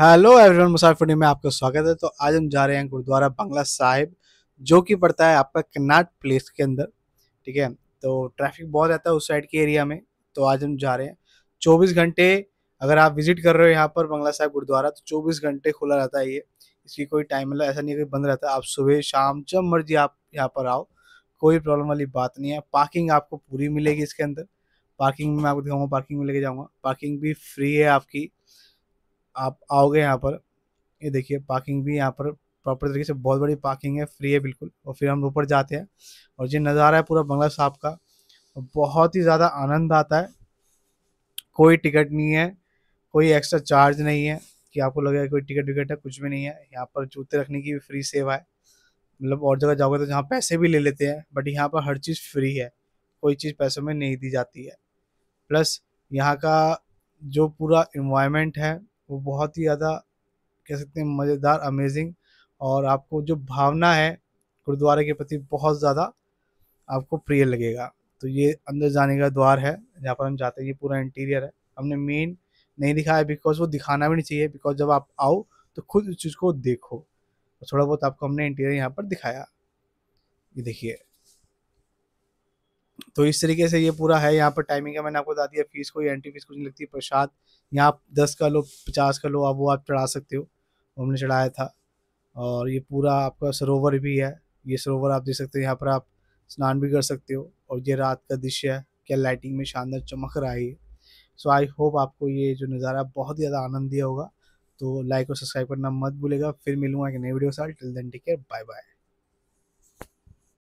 hello everyone मुसाफिर में आपका स्वागत है तो आज हम जा रहे हैं गुरुद्वारा बंगला साहिब जो कि पड़ता है आपका कन्नाट प्लेस के अंदर ठीक है तो ट्रैफिक बहुत रहता है उस साइड के एरिया में तो आज हम जा रहे हैं 24 घंटे अगर आप विजिट कर रहे हो यहाँ पर बंगला साहिब गुरुद्वारा तो चौबीस घंटे खुला रहता है ये इसकी कोई टाइम मतलब ऐसा नहीं कोई बंद रहता है आप सुबह शाम जब मर्जी आप यहाँ पर आओ कोई प्रॉब्लम वाली बात नहीं है पार्किंग आपको पूरी मिलेगी इसके अंदर पार्किंग में मैं आपको दिखाऊंगा पार्किंग में लेके जाऊंगा पार्किंग भी फ्री है आपकी आप आओगे यहाँ पर ये देखिए पार्किंग भी यहाँ पर प्रॉपर तरीके से बहुत बड़ी पार्किंग है फ्री है बिल्कुल और फिर हम ऊपर जाते हैं और ये नज़ारा है पूरा बंगला साहब का बहुत ही ज़्यादा आनंद आता है कोई टिकट नहीं है कोई एक्स्ट्रा चार्ज नहीं है कि आपको लगेगा कोई टिकट विकट है कुछ भी नहीं है यहाँ पर जूते रखने की भी फ्री सेवा है मतलब और जगह जाओगे तो जहाँ पैसे भी ले लेते हैं बट यहाँ पर हर चीज़ फ्री है कोई चीज़ पैसों में नहीं दी जाती है प्लस यहाँ का जो पूरा इन्वायरमेंट है वो बहुत ही ज़्यादा कह सकते हैं मज़ेदार अमेजिंग और आपको जो भावना है गुरुद्वारे के प्रति बहुत ज़्यादा आपको प्रिय लगेगा तो ये अंदर जाने का द्वार है जहाँ पर हम जाते हैं ये पूरा इंटीरियर है हमने मेन नहीं दिखाया बिकॉज वो दिखाना भी नहीं चाहिए बिकॉज जब आप आओ तो खुद उस चीज़ को देखो तो थोड़ा बहुत आपको हमने इंटीरियर यहाँ पर दिखाया ये देखिए तो इस तरीके से ये पूरा है यहाँ पर टाइमिंग का मैंने आपको बता दिया फीस कोई एंट्री फीस कुछ नहीं लगती प्रसाद यहाँ आप दस का लो पचास का लो आप वो आप चढ़ा सकते हो हमने चढ़ाया था और ये पूरा आपका सरोवर भी है ये सरोवर आप देख सकते हो यहाँ पर आप स्नान भी कर सकते हो और ये रात का दृश्य है क्या लाइटिंग में शानदार चमक रहा है ये सो आई होप आपको ये जो नज़ारा बहुत ही ज़्यादा आनंद दिया होगा तो लाइक और सब्सक्राइब करना मत भूलेगा फिर मिलूंगा एक नए वीडियो के साथ till then take care bye bye